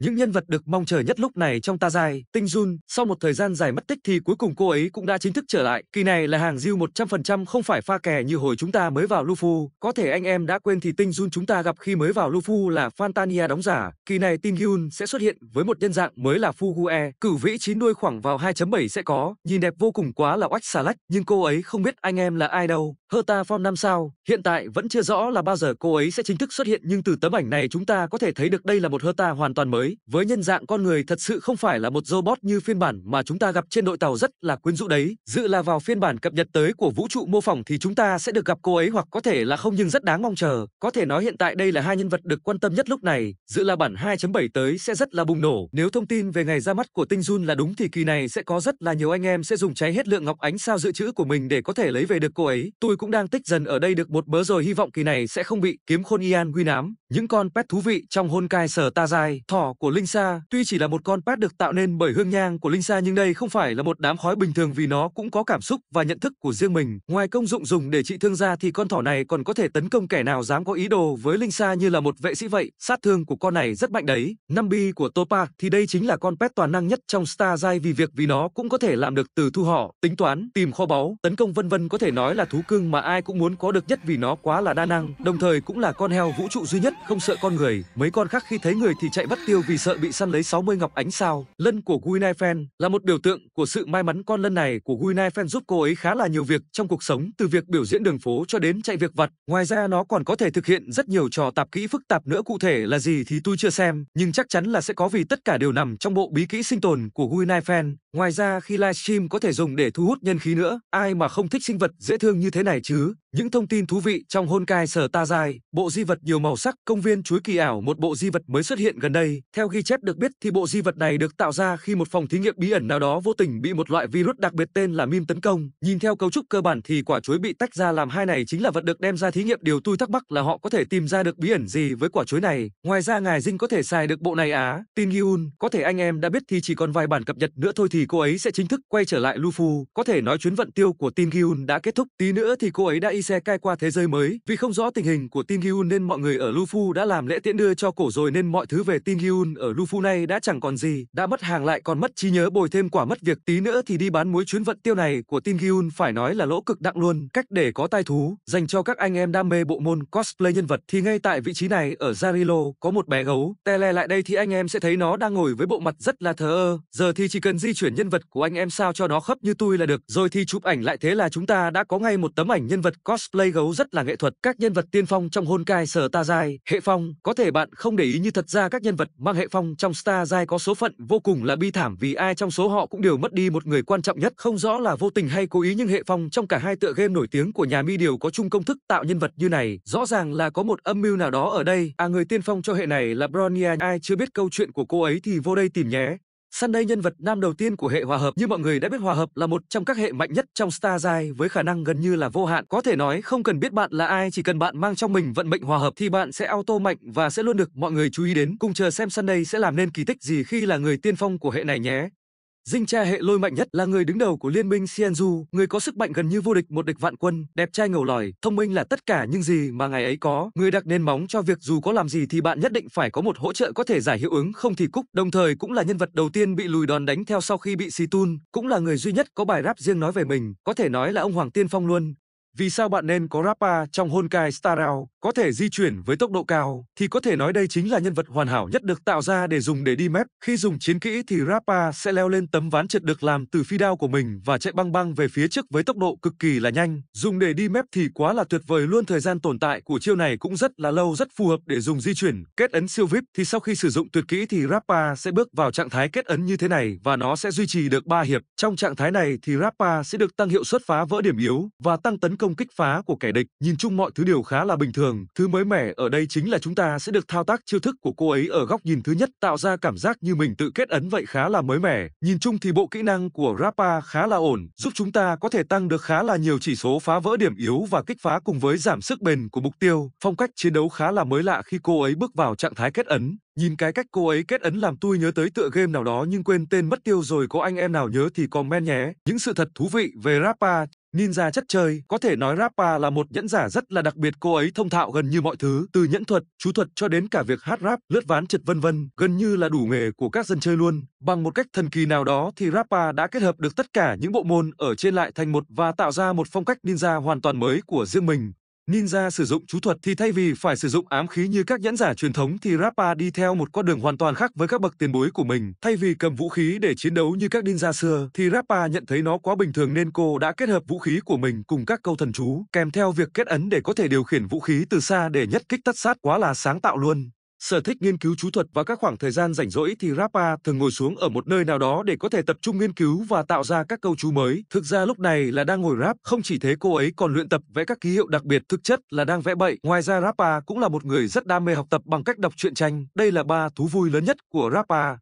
Những nhân vật được mong chờ nhất lúc này trong Ta dài Tinh Jun, sau một thời gian dài mất tích thì cuối cùng cô ấy cũng đã chính thức trở lại. Kỳ này là hàng diêu 100% không phải pha kè như hồi chúng ta mới vào Lufu. Có thể anh em đã quên thì Tinh Jun chúng ta gặp khi mới vào Lufu là Fantania đóng giả. Kỳ này Tinh Hyun sẽ xuất hiện với một nhân dạng mới là Fugue. Cử vĩ chín đuôi khoảng vào 2.7 sẽ có. Nhìn đẹp vô cùng quá là oách xà lách, nhưng cô ấy không biết anh em là ai đâu. Herta Form 5 sao, hiện tại vẫn chưa rõ là bao giờ cô ấy sẽ chính thức xuất hiện nhưng từ tấm ảnh này chúng ta có thể thấy được đây là một Herta hoàn toàn mới mới với nhân dạng con người thật sự không phải là một robot như phiên bản mà chúng ta gặp trên đội tàu rất là quyến rũ đấy dự là vào phiên bản cập nhật tới của vũ trụ mô phỏng thì chúng ta sẽ được gặp cô ấy hoặc có thể là không nhưng rất đáng mong chờ có thể nói hiện tại đây là hai nhân vật được quan tâm nhất lúc này dự là bản 2.7 tới sẽ rất là bùng nổ nếu thông tin về ngày ra mắt của tinh jun là đúng thì kỳ này sẽ có rất là nhiều anh em sẽ dùng cháy hết lượng ngọc ánh sao dự trữ của mình để có thể lấy về được cô ấy tôi cũng đang tích dần ở đây được một bớ rồi hy vọng kỳ này sẽ không bị kiếm khôn ian quy nám những con pet thú vị trong hôn cai sở ta dài thỏ của linh sa. Tuy chỉ là một con pet được tạo nên bởi hương nhang của linh sa nhưng đây không phải là một đám khói bình thường vì nó cũng có cảm xúc và nhận thức của riêng mình. Ngoài công dụng dùng để trị thương ra thì con thỏ này còn có thể tấn công kẻ nào dám có ý đồ với linh sa như là một vệ sĩ vậy. Sát thương của con này rất mạnh đấy. Năm bi của Topa thì đây chính là con pet toàn năng nhất trong Star Jai vì việc vì nó cũng có thể làm được từ thu họ, tính toán, tìm kho báu, tấn công vân vân có thể nói là thú cưng mà ai cũng muốn có được nhất vì nó quá là đa năng, đồng thời cũng là con heo vũ trụ duy nhất không sợ con người. Mấy con khác khi thấy người thì chạy bắt tiêu vì sợ bị săn lấy 60 ngọc ánh sao. Lân của Guinevere là một biểu tượng của sự may mắn con lân này của Guinevere giúp cô ấy khá là nhiều việc trong cuộc sống, từ việc biểu diễn đường phố cho đến chạy việc vặt. Ngoài ra nó còn có thể thực hiện rất nhiều trò tạp kỹ phức tạp nữa cụ thể là gì thì tôi chưa xem, nhưng chắc chắn là sẽ có vì tất cả đều nằm trong bộ bí kỹ sinh tồn của Guinevere. Ngoài ra khi livestream có thể dùng để thu hút nhân khí nữa, ai mà không thích sinh vật dễ thương như thế này chứ. Những thông tin thú vị trong hôn cai sở ta dài, bộ di vật nhiều màu sắc, công viên chuối kỳ ảo một bộ di vật mới xuất hiện gần đây. Theo ghi chép được biết thì bộ di vật này được tạo ra khi một phòng thí nghiệm bí ẩn nào đó vô tình bị một loại virus đặc biệt tên là mim tấn công. Nhìn theo cấu trúc cơ bản thì quả chuối bị tách ra làm hai này chính là vật được đem ra thí nghiệm điều tôi thắc mắc là họ có thể tìm ra được bí ẩn gì với quả chuối này. Ngoài ra ngài Dinh có thể xài được bộ này á. Tin Giun, có thể anh em đã biết thì chỉ còn vài bản cập nhật nữa thôi thì cô ấy sẽ chính thức quay trở lại Lufu. Có thể nói chuyến vận tiêu của Tin Giun đã kết thúc. Tí nữa thì cô ấy đã y xe cai qua thế giới mới. Vì không rõ tình hình của Tin Giun nên mọi người ở Lufu đã làm lễ tiễn đưa cho cổ rồi nên mọi thứ về Tin Giun ở Lufu này đã chẳng còn gì, đã mất hàng lại còn mất trí nhớ bồi thêm quả mất việc tí nữa thì đi bán muối chuyến vận tiêu này của Tin Giun phải nói là lỗ cực đặng luôn. Cách để có tai thú dành cho các anh em đam mê bộ môn cosplay nhân vật thì ngay tại vị trí này ở Zarilo có một bé gấu. Tele lại đây thì anh em sẽ thấy nó đang ngồi với bộ mặt rất là thờ ơ. Giờ thì chỉ cần di chuyển nhân vật của anh em sao cho nó khớp như tôi là được. Rồi thì chụp ảnh lại thế là chúng ta đã có ngay một tấm ảnh nhân vật cosplay Cosplay gấu rất là nghệ thuật, các nhân vật tiên phong trong hôn cai Sở Ta dai hệ phong, có thể bạn không để ý như thật ra các nhân vật mang hệ phong trong Star Dai có số phận vô cùng là bi thảm vì ai trong số họ cũng đều mất đi một người quan trọng nhất, không rõ là vô tình hay cố ý nhưng hệ phong trong cả hai tựa game nổi tiếng của nhà Mi đều có chung công thức tạo nhân vật như này, rõ ràng là có một âm mưu nào đó ở đây. À người tiên phong cho hệ này là Bronia, ai chưa biết câu chuyện của cô ấy thì vô đây tìm nhé. Sân nhân vật nam đầu tiên của hệ hòa hợp như mọi người đã biết hòa hợp là một trong các hệ mạnh nhất trong Star Stargate với khả năng gần như là vô hạn. Có thể nói không cần biết bạn là ai chỉ cần bạn mang trong mình vận mệnh hòa hợp thì bạn sẽ auto mạnh và sẽ luôn được mọi người chú ý đến. Cùng chờ xem Sunday sẽ làm nên kỳ tích gì khi là người tiên phong của hệ này nhé. Dinh Tre hệ lôi mạnh nhất là người đứng đầu của liên minh Sienju, người có sức mạnh gần như vô địch một địch vạn quân, đẹp trai ngầu lòi, thông minh là tất cả những gì mà ngày ấy có. Người đặt nền móng cho việc dù có làm gì thì bạn nhất định phải có một hỗ trợ có thể giải hiệu ứng không thì cúc, đồng thời cũng là nhân vật đầu tiên bị lùi đòn đánh theo sau khi bị Situn, cũng là người duy nhất có bài rap riêng nói về mình, có thể nói là ông Hoàng Tiên Phong luôn. Vì sao bạn nên có Rappa trong Honkai Star Rail, có thể di chuyển với tốc độ cao, thì có thể nói đây chính là nhân vật hoàn hảo nhất được tạo ra để dùng để đi mép. Khi dùng chiến kỹ thì Rappa sẽ leo lên tấm ván trượt được làm từ phi đao của mình và chạy băng băng về phía trước với tốc độ cực kỳ là nhanh. Dùng để đi mép thì quá là tuyệt vời luôn thời gian tồn tại của chiêu này cũng rất là lâu rất phù hợp để dùng di chuyển. Kết ấn siêu VIP thì sau khi sử dụng tuyệt kỹ thì Rappa sẽ bước vào trạng thái kết ấn như thế này và nó sẽ duy trì được 3 hiệp. Trong trạng thái này thì Rappa sẽ được tăng hiệu suất phá vỡ điểm yếu và tăng tấn công công kích phá của kẻ địch. Nhìn chung mọi thứ đều khá là bình thường. Thứ mới mẻ ở đây chính là chúng ta sẽ được thao tác chiêu thức của cô ấy ở góc nhìn thứ nhất tạo ra cảm giác như mình tự kết ấn vậy khá là mới mẻ. Nhìn chung thì bộ kỹ năng của Rapa khá là ổn, giúp chúng ta có thể tăng được khá là nhiều chỉ số phá vỡ điểm yếu và kích phá cùng với giảm sức bền của mục tiêu. Phong cách chiến đấu khá là mới lạ khi cô ấy bước vào trạng thái kết ấn. Nhìn cái cách cô ấy kết ấn làm tôi nhớ tới tựa game nào đó nhưng quên tên mất tiêu rồi có anh em nào nhớ thì comment nhé. Những sự thật thú vị về Rapa Ninja chất chơi, có thể nói Rappa là một nhẫn giả rất là đặc biệt, cô ấy thông thạo gần như mọi thứ, từ nhẫn thuật, chú thuật cho đến cả việc hát rap, lướt ván trượt vân vân, gần như là đủ nghề của các dân chơi luôn. Bằng một cách thần kỳ nào đó thì Rappa đã kết hợp được tất cả những bộ môn ở trên lại thành một và tạo ra một phong cách ninja hoàn toàn mới của riêng mình. Ninja sử dụng chú thuật thì thay vì phải sử dụng ám khí như các nhẫn giả truyền thống thì Rappa đi theo một con đường hoàn toàn khác với các bậc tiền bối của mình. Thay vì cầm vũ khí để chiến đấu như các ninja xưa thì Rappa nhận thấy nó quá bình thường nên cô đã kết hợp vũ khí của mình cùng các câu thần chú kèm theo việc kết ấn để có thể điều khiển vũ khí từ xa để nhất kích tất sát quá là sáng tạo luôn. Sở thích nghiên cứu chú thuật và các khoảng thời gian rảnh rỗi thì Rapa thường ngồi xuống ở một nơi nào đó để có thể tập trung nghiên cứu và tạo ra các câu chú mới. Thực ra lúc này là đang ngồi rap, không chỉ thế cô ấy còn luyện tập vẽ các ký hiệu đặc biệt, thực chất là đang vẽ bậy. Ngoài ra Rapa cũng là một người rất đam mê học tập bằng cách đọc truyện tranh. Đây là ba thú vui lớn nhất của Rapa.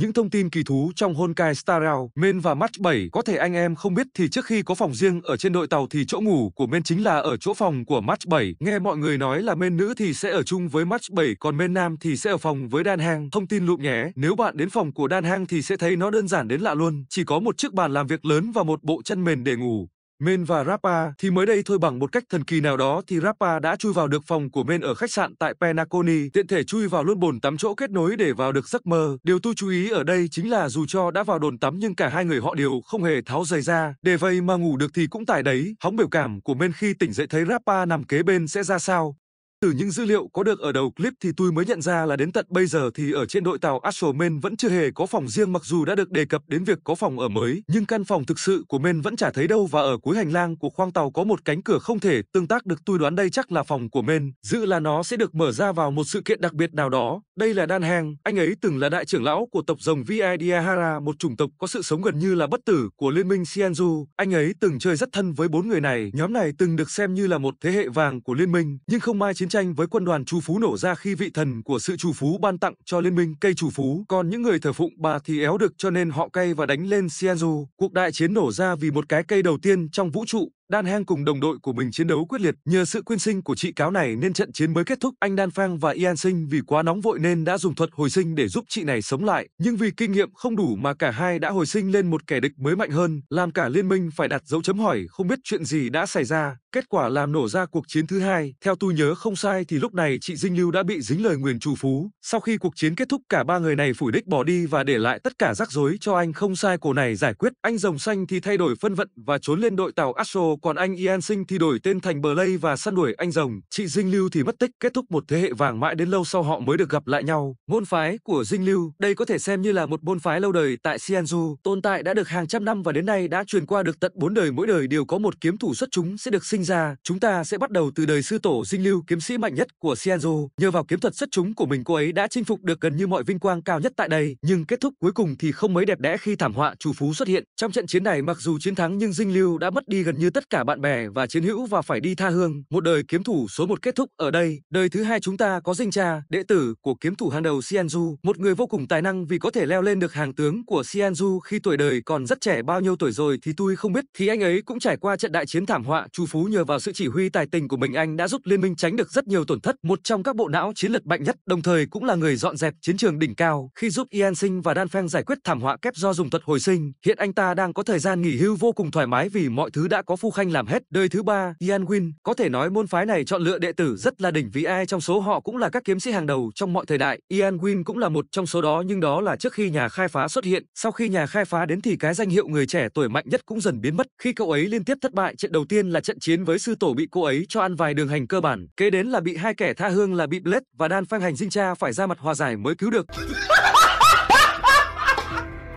Những thông tin kỳ thú trong Honkai Star Rail, Men và Match 7 có thể anh em không biết thì trước khi có phòng riêng ở trên đội tàu thì chỗ ngủ của Men chính là ở chỗ phòng của Match 7. Nghe mọi người nói là Men nữ thì sẽ ở chung với Match 7 còn Men nam thì sẽ ở phòng với Dan Hang. Thông tin lụm nhé, nếu bạn đến phòng của Dan Hang thì sẽ thấy nó đơn giản đến lạ luôn. Chỉ có một chiếc bàn làm việc lớn và một bộ chân mền để ngủ. Men và Rapa thì mới đây thôi bằng một cách thần kỳ nào đó thì Rapa đã chui vào được phòng của Men ở khách sạn tại Penaconi, tiện thể chui vào luôn bồn tắm chỗ kết nối để vào được giấc mơ. Điều tôi chú ý ở đây chính là dù cho đã vào đồn tắm nhưng cả hai người họ đều không hề tháo giày ra, để vậy mà ngủ được thì cũng tại đấy. Hóng biểu cảm của Men khi tỉnh dậy thấy Rapa nằm kế bên sẽ ra sao? Từ những dữ liệu có được ở đầu clip thì tôi mới nhận ra là đến tận bây giờ thì ở trên đội tàu Astro Men vẫn chưa hề có phòng riêng mặc dù đã được đề cập đến việc có phòng ở mới, nhưng căn phòng thực sự của Men vẫn chả thấy đâu và ở cuối hành lang của khoang tàu có một cánh cửa không thể tương tác được tôi đoán đây chắc là phòng của Men, dự là nó sẽ được mở ra vào một sự kiện đặc biệt nào đó. Đây là Dan Hang, anh ấy từng là đại trưởng lão của tộc rồng Viadiahara, một chủng tộc có sự sống gần như là bất tử của liên minh Sienzu. Anh ấy từng chơi rất thân với bốn người này, nhóm này từng được xem như là một thế hệ vàng của liên minh, nhưng không ai chiến tranh với quân đoàn chủ Phú nổ ra khi vị thần của sự chủ Phú ban tặng cho liên minh cây chủ Phú, còn những người thờ phụng bà thì éo được cho nên họ cay và đánh lên Sienzo. Cuộc đại chiến nổ ra vì một cái cây đầu tiên trong vũ trụ Đan Hang cùng đồng đội của mình chiến đấu quyết liệt, nhờ sự quyên sinh của chị cáo này nên trận chiến mới kết thúc. Anh Đan Phang và Ian Sinh vì quá nóng vội nên đã dùng thuật hồi sinh để giúp chị này sống lại, nhưng vì kinh nghiệm không đủ mà cả hai đã hồi sinh lên một kẻ địch mới mạnh hơn, làm cả liên minh phải đặt dấu chấm hỏi không biết chuyện gì đã xảy ra. Kết quả làm nổ ra cuộc chiến thứ hai. Theo tôi nhớ không sai thì lúc này chị Dinh Lưu đã bị dính lời nguyền chủ phú. Sau khi cuộc chiến kết thúc cả ba người này phủi đích bỏ đi và để lại tất cả rắc rối cho anh không sai cổ này giải quyết. Anh rồng xanh thì thay đổi phân vận và trốn lên đội tàu Astro còn anh Ian Sinh thì đổi tên thành Bờ và săn đuổi anh rồng. Chị Dinh Lưu thì mất tích, kết thúc một thế hệ vàng mãi đến lâu sau họ mới được gặp lại nhau. Môn phái của Dinh Lưu, đây có thể xem như là một môn phái lâu đời tại Xianzu, tồn tại đã được hàng trăm năm và đến nay đã truyền qua được tận bốn đời mỗi đời đều có một kiếm thủ xuất chúng sẽ được sinh ra. Chúng ta sẽ bắt đầu từ đời sư tổ Dinh Lưu kiếm sĩ mạnh nhất của Xianzu. Nhờ vào kiếm thuật xuất chúng của mình cô ấy đã chinh phục được gần như mọi vinh quang cao nhất tại đây, nhưng kết thúc cuối cùng thì không mấy đẹp đẽ khi thảm họa chủ phú xuất hiện. Trong trận chiến này mặc dù chiến thắng nhưng Dinh Lưu đã mất đi gần như tất cả bạn bè và chiến hữu và phải đi tha hương. Một đời kiếm thủ số một kết thúc ở đây. Đời thứ hai chúng ta có Dinh Cha, đệ tử của kiếm thủ hàng đầu Xianzu, một người vô cùng tài năng vì có thể leo lên được hàng tướng của Xianzu khi tuổi đời còn rất trẻ bao nhiêu tuổi rồi thì tôi không biết. Thì anh ấy cũng trải qua trận đại chiến thảm họa, Chu Phú nhờ vào sự chỉ huy tài tình của mình anh đã giúp liên minh tránh được rất nhiều tổn thất, một trong các bộ não chiến lược mạnh nhất, đồng thời cũng là người dọn dẹp chiến trường đỉnh cao khi giúp ian Sinh và Dan Feng giải quyết thảm họa kép do dùng thuật hồi sinh. Hiện anh ta đang có thời gian nghỉ hưu vô cùng thoải mái vì mọi thứ đã có phù Khanh làm hết, đời thứ ba, Yan Win. Có thể nói môn phái này chọn lựa đệ tử rất là đỉnh vì ai trong số họ cũng là các kiếm sĩ hàng đầu trong mọi thời đại. Yan Win cũng là một trong số đó nhưng đó là trước khi nhà khai phá xuất hiện. Sau khi nhà khai phá đến thì cái danh hiệu người trẻ tuổi mạnh nhất cũng dần biến mất. Khi cậu ấy liên tiếp thất bại, trận đầu tiên là trận chiến với sư tổ bị cô ấy cho ăn vài đường hành cơ bản. Kế đến là bị hai kẻ tha hương là bị Blade và Đan Phang Hành Dinh Cha phải ra mặt hòa giải mới cứu được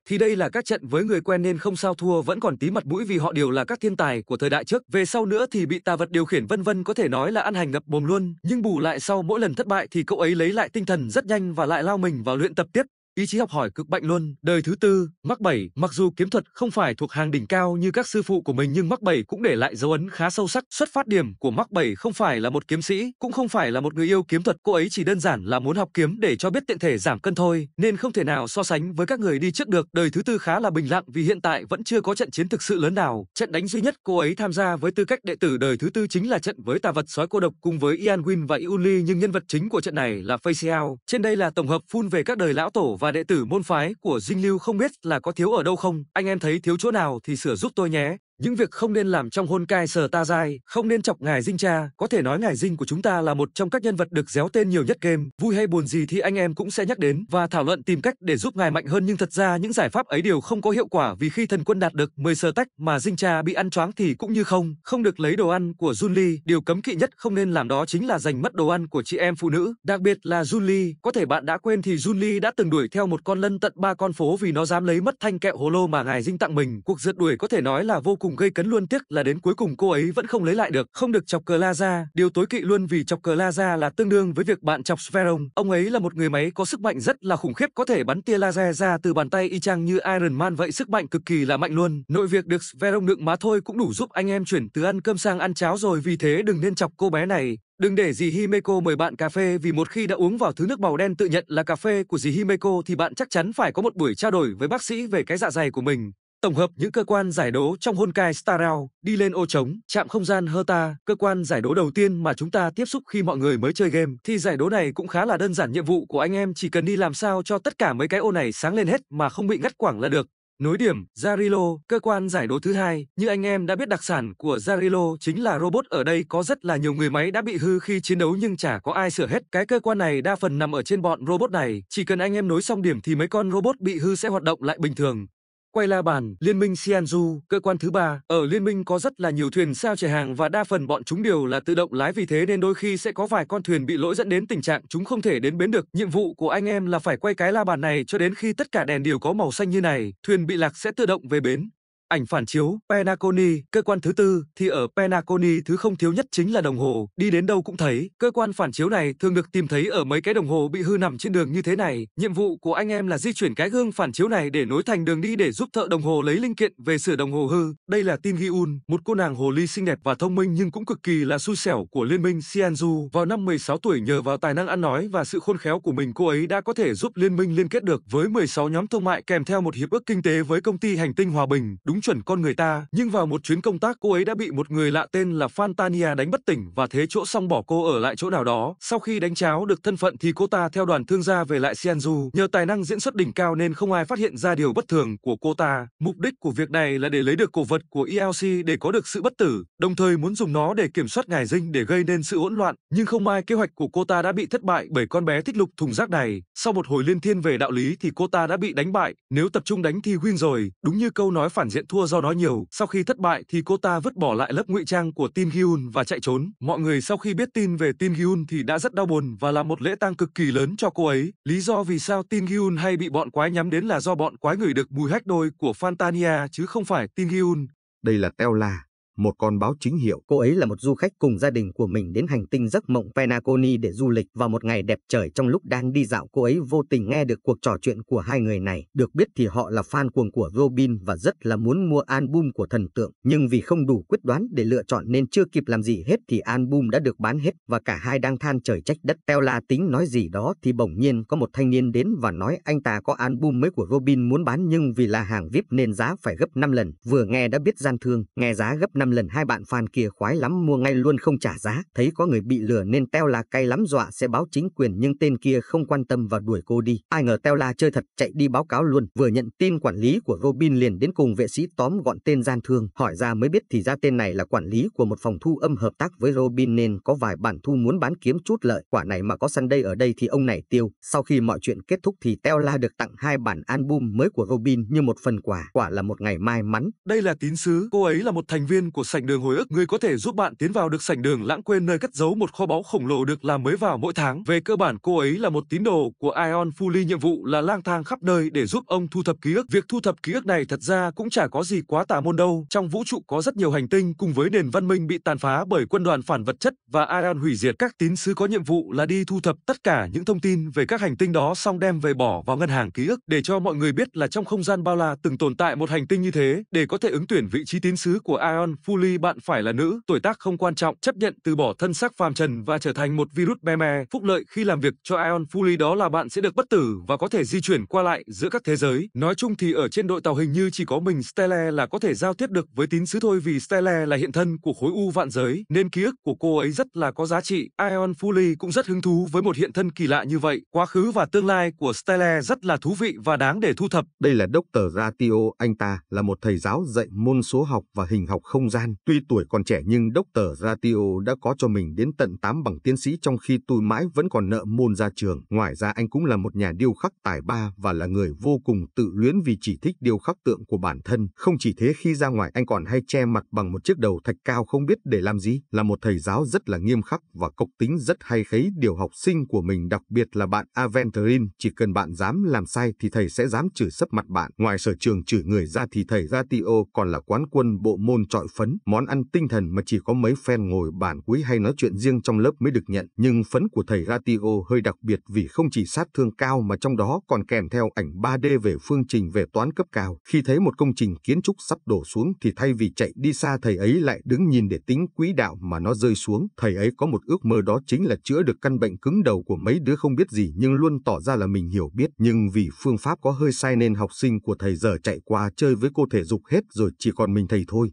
thì đây là các trận với người quen nên không sao thua vẫn còn tí mặt mũi vì họ đều là các thiên tài của thời đại trước. Về sau nữa thì bị tà vật điều khiển vân vân có thể nói là ăn hành ngập mồm luôn, nhưng bù lại sau mỗi lần thất bại thì cậu ấy lấy lại tinh thần rất nhanh và lại lao mình vào luyện tập tiếp ý chí học hỏi cực mạnh luôn. Đời thứ tư, Mắc Bảy, mặc dù kiếm thuật không phải thuộc hàng đỉnh cao như các sư phụ của mình nhưng Mắc Bảy cũng để lại dấu ấn khá sâu sắc. Xuất phát điểm của Mắc Bảy không phải là một kiếm sĩ, cũng không phải là một người yêu kiếm thuật, cô ấy chỉ đơn giản là muốn học kiếm để cho biết tiện thể giảm cân thôi, nên không thể nào so sánh với các người đi trước được. Đời thứ tư khá là bình lặng vì hiện tại vẫn chưa có trận chiến thực sự lớn nào. Trận đánh duy nhất cô ấy tham gia với tư cách đệ tử đời thứ tư chính là trận với tà vật sói cô độc cùng với Ian Win và Yuli nhưng nhân vật chính của trận này là Facial. Trên đây là tổng hợp full về các đời lão tổ và đệ tử môn phái của Dinh Lưu không biết là có thiếu ở đâu không, anh em thấy thiếu chỗ nào thì sửa giúp tôi nhé. Những việc không nên làm trong hôn cai sờ ta dai, không nên chọc ngài dinh cha. Có thể nói ngài dinh của chúng ta là một trong các nhân vật được déo tên nhiều nhất game. Vui hay buồn gì thì anh em cũng sẽ nhắc đến và thảo luận tìm cách để giúp ngài mạnh hơn nhưng thật ra những giải pháp ấy đều không có hiệu quả vì khi thần quân đạt được 10 sờ tách mà dinh cha bị ăn choáng thì cũng như không. Không được lấy đồ ăn của Junli, điều cấm kỵ nhất không nên làm đó chính là giành mất đồ ăn của chị em phụ nữ. Đặc biệt là Junli, có thể bạn đã quên thì Junli đã từng đuổi theo một con lân tận ba con phố vì nó dám lấy mất thanh kẹo hồ lô mà ngài dinh tặng mình. Cuộc rượt đuổi có thể nói là vô cùng cùng gây cấn luôn tiếc là đến cuối cùng cô ấy vẫn không lấy lại được, không được chọc cờ la ra. Điều tối kỵ luôn vì chọc cờ la ra là tương đương với việc bạn chọc Sveron. Ông ấy là một người máy có sức mạnh rất là khủng khiếp, có thể bắn tia laser ra từ bàn tay y chang như Iron Man vậy, sức mạnh cực kỳ là mạnh luôn. Nội việc được Sveron đựng má thôi cũng đủ giúp anh em chuyển từ ăn cơm sang ăn cháo rồi, vì thế đừng nên chọc cô bé này. Đừng để dì Himeko mời bạn cà phê vì một khi đã uống vào thứ nước màu đen tự nhận là cà phê của dì Himeko thì bạn chắc chắn phải có một buổi trao đổi với bác sĩ về cái dạ dày của mình. Tổng hợp những cơ quan giải đố trong hôn cai Rail đi lên ô trống, chạm không gian Herta, cơ quan giải đố đầu tiên mà chúng ta tiếp xúc khi mọi người mới chơi game, thì giải đố này cũng khá là đơn giản nhiệm vụ của anh em chỉ cần đi làm sao cho tất cả mấy cái ô này sáng lên hết mà không bị ngắt quảng là được. Nối điểm, Zarilo, cơ quan giải đố thứ hai, như anh em đã biết đặc sản của Zarilo chính là robot ở đây có rất là nhiều người máy đã bị hư khi chiến đấu nhưng chả có ai sửa hết. Cái cơ quan này đa phần nằm ở trên bọn robot này, chỉ cần anh em nối xong điểm thì mấy con robot bị hư sẽ hoạt động lại bình thường. Quay la bàn, Liên minh Xianzu, cơ quan thứ ba, ở Liên minh có rất là nhiều thuyền sao chở hàng và đa phần bọn chúng đều là tự động lái vì thế nên đôi khi sẽ có vài con thuyền bị lỗi dẫn đến tình trạng chúng không thể đến bến được. Nhiệm vụ của anh em là phải quay cái la bàn này cho đến khi tất cả đèn đều có màu xanh như này, thuyền bị lạc sẽ tự động về bến ảnh phản chiếu, Penaconi, cơ quan thứ tư, thì ở Penaconi thứ không thiếu nhất chính là đồng hồ, đi đến đâu cũng thấy. Cơ quan phản chiếu này thường được tìm thấy ở mấy cái đồng hồ bị hư nằm trên đường như thế này. Nhiệm vụ của anh em là di chuyển cái gương phản chiếu này để nối thành đường đi để giúp thợ đồng hồ lấy linh kiện về sửa đồng hồ hư. Đây là Tin Giun, một cô nàng hồ ly xinh đẹp và thông minh nhưng cũng cực kỳ là xui xẻo của liên minh Xianzu. Vào năm 16 tuổi nhờ vào tài năng ăn nói và sự khôn khéo của mình cô ấy đã có thể giúp liên minh liên kết được với 16 nhóm thương mại kèm theo một hiệp ước kinh tế với công ty hành tinh hòa bình. Đúng chuẩn con người ta. Nhưng vào một chuyến công tác cô ấy đã bị một người lạ tên là Fantania đánh bất tỉnh và thế chỗ xong bỏ cô ở lại chỗ nào đó. Sau khi đánh cháo được thân phận thì cô ta theo đoàn thương gia về lại Sianju. Nhờ tài năng diễn xuất đỉnh cao nên không ai phát hiện ra điều bất thường của cô ta. Mục đích của việc này là để lấy được cổ vật của ELC để có được sự bất tử, đồng thời muốn dùng nó để kiểm soát ngài dinh để gây nên sự hỗn loạn. Nhưng không ai kế hoạch của cô ta đã bị thất bại bởi con bé thích lục thùng rác này. Sau một hồi liên thiên về đạo lý thì cô ta đã bị đánh bại. Nếu tập trung đánh thì win rồi, đúng như câu nói phản diện thua do đó nhiều. Sau khi thất bại thì cô ta vứt bỏ lại lớp ngụy trang của Tin Hyun và chạy trốn. Mọi người sau khi biết tin về Tin Hyun thì đã rất đau buồn và làm một lễ tang cực kỳ lớn cho cô ấy. Lý do vì sao Tin Hyun hay bị bọn quái nhắm đến là do bọn quái người được mùi hách đôi của Fantania chứ không phải Tin Hyun. Đây là Teo La, một con báo chính hiệu. Cô ấy là một du khách cùng gia đình của mình đến hành tinh giấc mộng Penaconi để du lịch vào một ngày đẹp trời trong lúc đang đi dạo cô ấy vô tình nghe được cuộc trò chuyện của hai người này. Được biết thì họ là fan cuồng của Robin và rất là muốn mua album của thần tượng. Nhưng vì không đủ quyết đoán để lựa chọn nên chưa kịp làm gì hết thì album đã được bán hết và cả hai đang than trời trách đất. Teo La tính nói gì đó thì bỗng nhiên có một thanh niên đến và nói anh ta có album mới của Robin muốn bán nhưng vì là hàng VIP nên giá phải gấp 5 lần. Vừa nghe đã biết gian thương, nghe giá gấp 5 năm lần hai bạn phàn kia khoái lắm mua ngay luôn không trả giá, thấy có người bị lừa nên teo là cay lắm dọa sẽ báo chính quyền nhưng tên kia không quan tâm và đuổi cô đi. Ai ngờ teo là chơi thật chạy đi báo cáo luôn, vừa nhận tin quản lý của Robin liền đến cùng vệ sĩ tóm gọn tên gian thương, hỏi ra mới biết thì ra tên này là quản lý của một phòng thu âm hợp tác với Robin nên có vài bản thu muốn bán kiếm chút lợi, quả này mà có Sunday ở đây thì ông này tiêu. Sau khi mọi chuyện kết thúc thì teo la được tặng hai bản album mới của Robin như một phần quà, quả là một ngày may mắn. Đây là tín sứ, cô ấy là một thành viên của sảnh đường hồi ức, người có thể giúp bạn tiến vào được sảnh đường lãng quên nơi cất giấu một kho báu khổng lồ được làm mới vào mỗi tháng. Về cơ bản cô ấy là một tín đồ của Ion Fully nhiệm vụ là lang thang khắp nơi để giúp ông thu thập ký ức. Việc thu thập ký ức này thật ra cũng chả có gì quá tà môn đâu. Trong vũ trụ có rất nhiều hành tinh cùng với nền văn minh bị tàn phá bởi quân đoàn phản vật chất và Ion hủy diệt. Các tín sứ có nhiệm vụ là đi thu thập tất cả những thông tin về các hành tinh đó xong đem về bỏ vào ngân hàng ký ức để cho mọi người biết là trong không gian bao la từng tồn tại một hành tinh như thế để có thể ứng tuyển vị trí tín sứ của Ion phu ly bạn phải là nữ, tuổi tác không quan trọng, chấp nhận từ bỏ thân xác phàm trần và trở thành một virus be me. Phúc lợi khi làm việc cho Ion Fully đó là bạn sẽ được bất tử và có thể di chuyển qua lại giữa các thế giới. Nói chung thì ở trên đội tàu hình như chỉ có mình Stella là có thể giao tiếp được với tín sứ thôi vì Stella là hiện thân của khối u vạn giới nên ký ức của cô ấy rất là có giá trị. Ion Fully cũng rất hứng thú với một hiện thân kỳ lạ như vậy. Quá khứ và tương lai của Stella rất là thú vị và đáng để thu thập. Đây là Dr. Ratio, anh ta là một thầy giáo dạy môn số học và hình học không gian. Tuy tuổi còn trẻ nhưng đốc tờ Ratio đã có cho mình đến tận 8 bằng tiến sĩ trong khi tôi mãi vẫn còn nợ môn ra trường. Ngoài ra anh cũng là một nhà điêu khắc tài ba và là người vô cùng tự luyến vì chỉ thích điêu khắc tượng của bản thân. Không chỉ thế khi ra ngoài anh còn hay che mặt bằng một chiếc đầu thạch cao không biết để làm gì. Là một thầy giáo rất là nghiêm khắc và cộc tính rất hay khấy điều học sinh của mình đặc biệt là bạn Aventurin. Chỉ cần bạn dám làm sai thì thầy sẽ dám chửi sấp mặt bạn. Ngoài sở trường chửi người ra thì thầy Ratio còn là quán quân bộ môn trọi phấn phấn, món ăn tinh thần mà chỉ có mấy fan ngồi bàn quý hay nói chuyện riêng trong lớp mới được nhận. Nhưng phấn của thầy Ratio hơi đặc biệt vì không chỉ sát thương cao mà trong đó còn kèm theo ảnh 3D về phương trình về toán cấp cao. Khi thấy một công trình kiến trúc sắp đổ xuống thì thay vì chạy đi xa thầy ấy lại đứng nhìn để tính quỹ đạo mà nó rơi xuống. Thầy ấy có một ước mơ đó chính là chữa được căn bệnh cứng đầu của mấy đứa không biết gì nhưng luôn tỏ ra là mình hiểu biết. Nhưng vì phương pháp có hơi sai nên học sinh của thầy giờ chạy qua chơi với cô thể dục hết rồi chỉ còn mình thầy thôi.